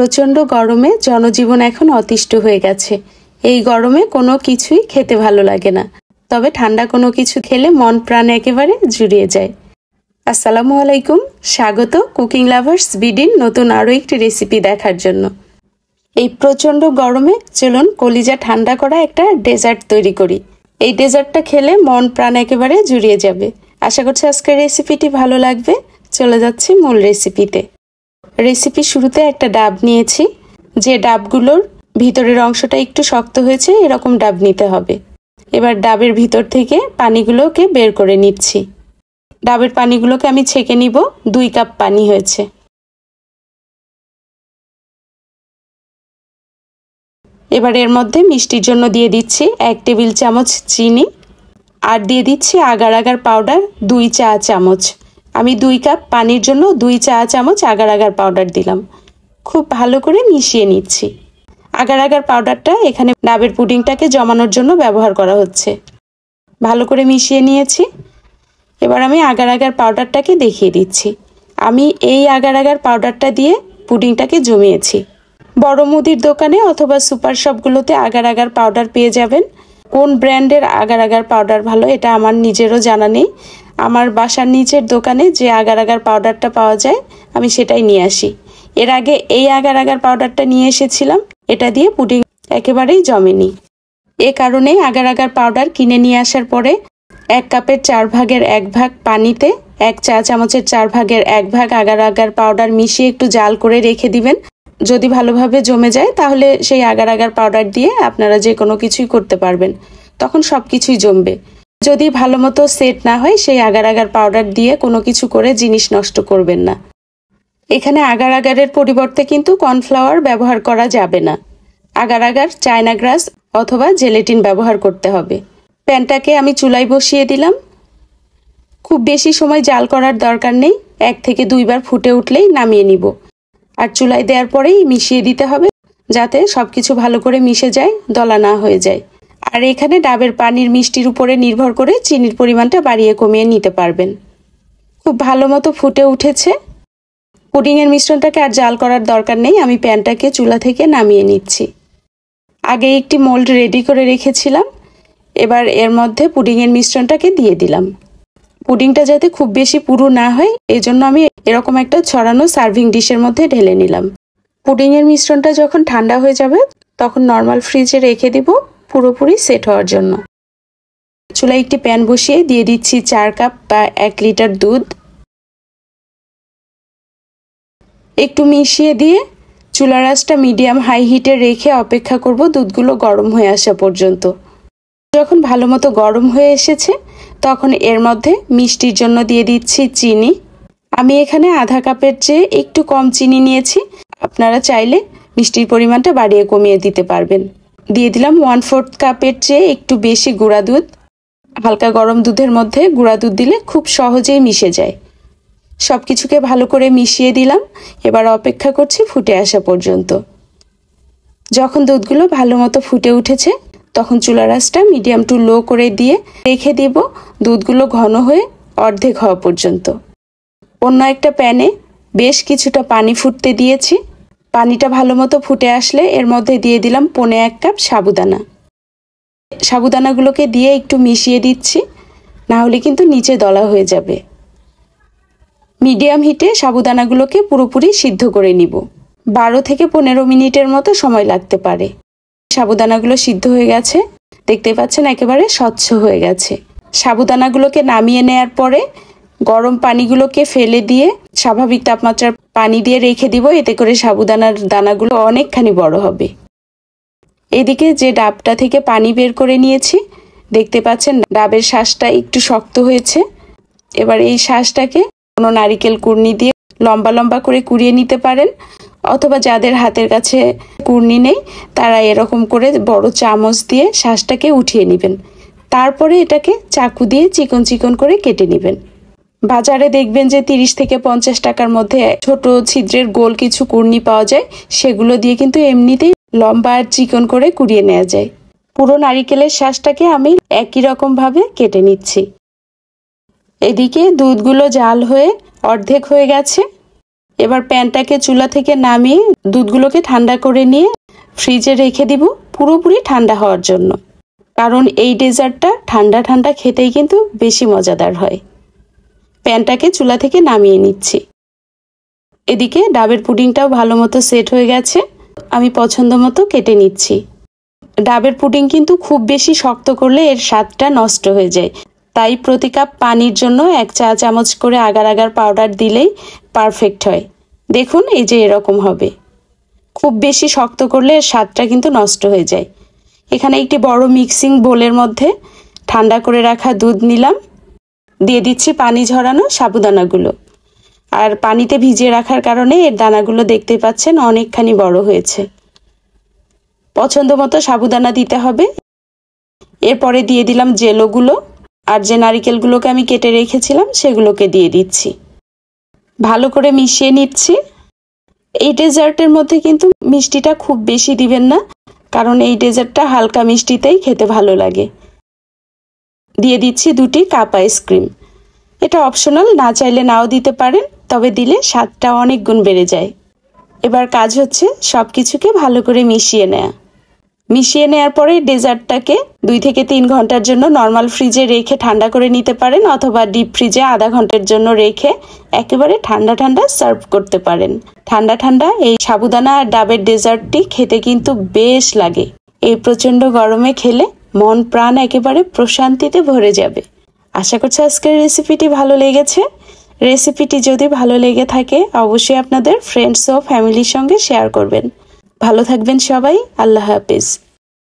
প্রচণ্ড গরমে জনজীবন এখন অতিষ্ঠ হয়ে গেছে এই গরমে কোনো কিছুই খেতে ভালো লাগে না তবে ঠান্ডা কোনো কিছু খেলে মন প্রাণ একেবারে জুড়িয়ে যায় আসসালামু আলাইকুম স্বাগত কুকিং লাভার্স বিডিন নতুন আরও একটি রেসিপি দেখার জন্য এই প্রচণ্ড গরমে চলুন কলিজা ঠান্ডা করা একটা ডেজার্ট তৈরি করি এই ডেজার্টটা খেলে মন প্রাণ একেবারে জুড়িয়ে যাবে আশা করছি আজকের রেসিপিটি ভালো লাগবে চলে যাচ্ছি মূল রেসিপিতে রেসিপি শুরুতে একটা ডাব নিয়েছি যে ডাবগুলোর ভিতরের অংশটা একটু শক্ত হয়েছে এরকম ডাব নিতে হবে এবার ডাবের ভিতর থেকে পানিগুলোকে বের করে নিচ্ছি ডাবের পানিগুলোকে আমি ছেঁকে নিব দুই কাপ পানি হয়েছে এবার এর মধ্যে মিষ্টির জন্য দিয়ে দিচ্ছি এক টেবিল চামচ চিনি আর দিয়ে দিচ্ছি আগার আগার পাউডার দুই চা চামচ আমি দুই কাপ পানির জন্য দুই চা চামচ আগার আগার পাউডার দিলাম খুব ভালো করে মিশিয়ে নিচ্ছি আগার আগার পাউডারটা এখানে ডাবের পুডিংটাকে জমানোর জন্য ব্যবহার করা হচ্ছে ভালো করে মিশিয়ে নিয়েছি এবার আমি আগার আগার পাউডারটাকে দেখিয়ে দিচ্ছি আমি এই আগার আগার পাউডারটা দিয়ে পুডিংটাকে জমিয়েছি বড় মুদির দোকানে অথবা সুপার শপগুলোতে আগার আগার পাউডার পেয়ে যাবেন কোন ব্র্যান্ডের আগার আগার পাউডার ভালো এটা আমার নিজেরও জানা নেই আমার বাসার নিচের দোকানে যে আগার আগার পাউডারটা পাওয়া যায় আমি সেটাই নিয়ে আসি এর আগে এই আগার আগার পাউডারটা নিয়ে এসেছিলাম এটা দিয়ে পুডিং একেবারেই জমেনি এ কারণে আগার আগার পাউডার কিনে নিয়ে আসার পরে এক কাপের চার ভাগের এক ভাগ পানিতে এক চা চামচের চার ভাগের এক ভাগ আগার আগার পাউডার মিশিয়ে একটু জাল করে রেখে দিবেন যদি ভালোভাবে জমে যায় তাহলে সেই আগার আগার পাউডার দিয়ে আপনারা যে কোনো কিছুই করতে পারবেন তখন সব কিছুই জমবে যদি ভালো মতো সেট না হয় সেই আগার আগার পাউডার দিয়ে কোনো কিছু করে জিনিস নষ্ট করবেন না এখানে আগার আগারের পরিবর্তে কিন্তু কর্নফ্লাওয়ার ব্যবহার করা যাবে না আগার আগার চায়না গ্রাস অথবা জেলেটিন ব্যবহার করতে হবে প্যানটাকে আমি চুলায় বসিয়ে দিলাম খুব বেশি সময় জাল করার দরকার নেই এক থেকে দুইবার ফুটে উঠলেই নামিয়ে নিব আর চুলায় দেওয়ার পরেই মিশিয়ে দিতে হবে যাতে সব কিছু ভালো করে মিশে যায় দলা না হয়ে যায় আর এখানে ডাবের পানির মিষ্টির উপরে নির্ভর করে চিনির পরিমাণটা বাড়িয়ে কমিয়ে নিতে পারবেন খুব ভালো মতো ফুটে উঠেছে পুডিংয়ের মিশ্রণটাকে আর জাল করার দরকার নেই আমি প্যানটাকে চুলা থেকে নামিয়ে নিচ্ছি আগে একটি মোল্ড রেডি করে রেখেছিলাম এবার এর মধ্যে পুডিংয়ের মিশ্রণটাকে দিয়ে দিলাম পুডিংটা যাতে খুব বেশি পুরু না হয় এই জন্য আমি এরকম একটা ছড়ানো সার্ভিং ডিশের মধ্যে ঢেলে নিলাম পুডিংয়ের মিশ্রণটা যখন ঠান্ডা হয়ে যাবে তখন নর্মাল ফ্রিজে রেখে দিব পুরোপুরি সেট হওয়ার জন্য চুলায় একটি প্যান বসিয়ে দিয়ে দিচ্ছি চার কাপ বা এক লিটার দুধ একটু মিশিয়ে দিয়ে চুলার রাসটা মিডিয়াম হাই হিটে রেখে অপেক্ষা করব দুধগুলো গরম হয়ে আসা পর্যন্ত যখন ভালো মতো গরম হয়ে এসেছে তখন এর মধ্যে মিষ্টির জন্য দিয়ে দিচ্ছি চিনি আমি এখানে আধা কাপের চেয়ে একটু কম চিনি নিয়েছি আপনারা চাইলে মিষ্টির পরিমাণটা বাড়িয়ে কমিয়ে দিতে পারবেন দিয়ে দিলাম ওয়ান ফোর্থ কাপের চেয়ে একটু বেশি গুঁড়া দুধ হালকা গরম দুধের মধ্যে গুঁড়া দুধ দিলে খুব সহজেই মিশে যায় সব কিছুকে ভালো করে মিশিয়ে দিলাম এবার অপেক্ষা করছি ফুটে আসা পর্যন্ত যখন দুধগুলো ভালো মতো ফুটে উঠেছে তখন চুলা রাসটা মিডিয়াম টু লো করে দিয়ে রেখে দেব দুধগুলো ঘন হয়ে অর্ধেক হওয়া পর্যন্ত অন্য একটা প্যানে বেশ কিছুটা পানি ফুটতে দিয়েছি পানিটা ভালো মতো ফুটে আসলে এর মধ্যে দিয়ে দিলাম পনে এক কাপ সাবুদানা সাবুদানাগুলোকে দিয়ে একটু মিশিয়ে দিচ্ছি না হলে কিন্তু নিচে দলা হয়ে যাবে মিডিয়াম হিটে সাবুদানাগুলোকে পুরোপুরি সিদ্ধ করে নিব বারো থেকে পনেরো মিনিটের মতো সময় লাগতে পারে সাবুদানাগুলো সিদ্ধ হয়ে গেছে দেখতে পাচ্ছেন একেবারে স্বচ্ছ হয়ে গেছে সাবুদানাগুলোকে নামিয়ে নেয়ার পরে গরম পানিগুলোকে ফেলে দিয়ে স্বাভাবিক তাপমাত্রার পানি দিয়ে রেখে দিব এতে করে সাবুদানার দানাগুলো অনেকখানি বড় হবে এদিকে যে ডাবটা থেকে পানি বের করে নিয়েছি দেখতে পাচ্ছেন ডাবের শ্বাসটা একটু শক্ত হয়েছে এবার এই শ্বাসটাকে কোনো নারিকেল কুর্নি দিয়ে লম্বা লম্বা করে কুড়িয়ে নিতে পারেন অথবা যাদের হাতের কাছে কুর্নি নেই তারা এরকম করে বড় চামচ দিয়ে শ্বাসটাকে উঠিয়ে নেবেন তারপরে এটাকে চাকু দিয়ে চিকন চিকন করে কেটে নেবেন বাজারে দেখবেন যে তিরিশ থেকে পঞ্চাশ টাকার মধ্যে ছোট ছিদ্রের গোল কিছু কুর্নি পাওয়া যায় সেগুলো দিয়ে কিন্তু এমনিতেই লম্বা আর চিকন করে কুড়িয়ে নেওয়া যায় পুরো নারিকেলের শ্বাসটাকে আমি একই রকমভাবে কেটে নিচ্ছি এদিকে দুধগুলো জাল হয়ে অর্ধেক হয়ে গেছে এবার প্যানটাকে চুলা থেকে নামিয়ে দুধগুলোকে ঠান্ডা করে নিয়ে ফ্রিজে রেখে দিব পুরোপুরি ঠান্ডা হওয়ার জন্য কারণ এই ডেজার্টটা ঠান্ডা ঠান্ডা খেতেই কিন্তু বেশি মজাদার হয় প্যানটাকে চুলা থেকে নামিয়ে নিচ্ছি এদিকে ডাবের পুডিংটাও ভালো মতো সেট হয়ে গেছে আমি পছন্দ মতো কেটে নিচ্ছি ডাবের পুডিং কিন্তু খুব বেশি শক্ত করলে এর স্বাদটা নষ্ট হয়ে যায় তাই প্রতি কাপ পানির জন্য এক চা চামচ করে আগার আগার পাউডার দিলেই পারফেক্ট হয় দেখুন এই যে এরকম হবে খুব বেশি শক্ত করলে এর স্বাদটা কিন্তু নষ্ট হয়ে যায় এখানে একটি বড় মিক্সিং বোলের মধ্যে ঠান্ডা করে রাখা দুধ নিলাম দিয়ে দিচ্ছি পানি ঝরানো সাবুদানাগুলো আর পানিতে ভিজিয়ে রাখার কারণে এর দানাগুলো দেখতে পাচ্ছেন অনেকখানি বড় হয়েছে পছন্দ মতো সাবুদানা দিতে হবে এরপরে দিয়ে দিলাম জেলোগুলো আর যে নারিকেলগুলোকে আমি কেটে রেখেছিলাম সেগুলোকে দিয়ে দিচ্ছি ভালো করে মিশিয়ে নিচ্ছি এই ডেজার্টের মধ্যে কিন্তু মিষ্টিটা খুব বেশি দিবেন না কারণ এই ডেজার্টটা হালকা মিষ্টিতেই খেতে ভালো লাগে দিয়ে দিচ্ছি দুটি কাপ আইসক্রিম এটা অপশনাল না চাইলে নাও দিতে পারেন তবে দিলে স্বাদটা অনেক গুণ বেড়ে যায় এবার কাজ হচ্ছে সব কিছুকে ভালো করে মিশিয়ে নেয়া মিশিয়ে নেওয়ার পরে ডেজার্টটাকে দুই থেকে তিন ঘন্টার জন্য নর্মাল ফ্রিজে রেখে ঠান্ডা করে নিতে পারেন অথবা ডিপ ফ্রিজে আধা ঘন্টার জন্য রেখে একেবারে ঠান্ডা ঠান্ডা সার্ভ করতে পারেন ঠান্ডা ঠান্ডা এই সাবুদানা আর ডাবের ডেজার্টটি খেতে কিন্তু বেশ লাগে এই প্রচণ্ড গরমে খেলে মন প্রাণ একেবারে প্রশান্তিতে ভরে যাবে আশা করছি আজকের রেসিপিটি ভালো লেগেছে রেসিপিটি যদি ভালো লেগে থাকে অবশ্যই আপনাদের ফ্রেন্ডস ও ফ্যামিলির সঙ্গে শেয়ার করবেন ভালো থাকবেন সবাই আল্লাহ হাফিজ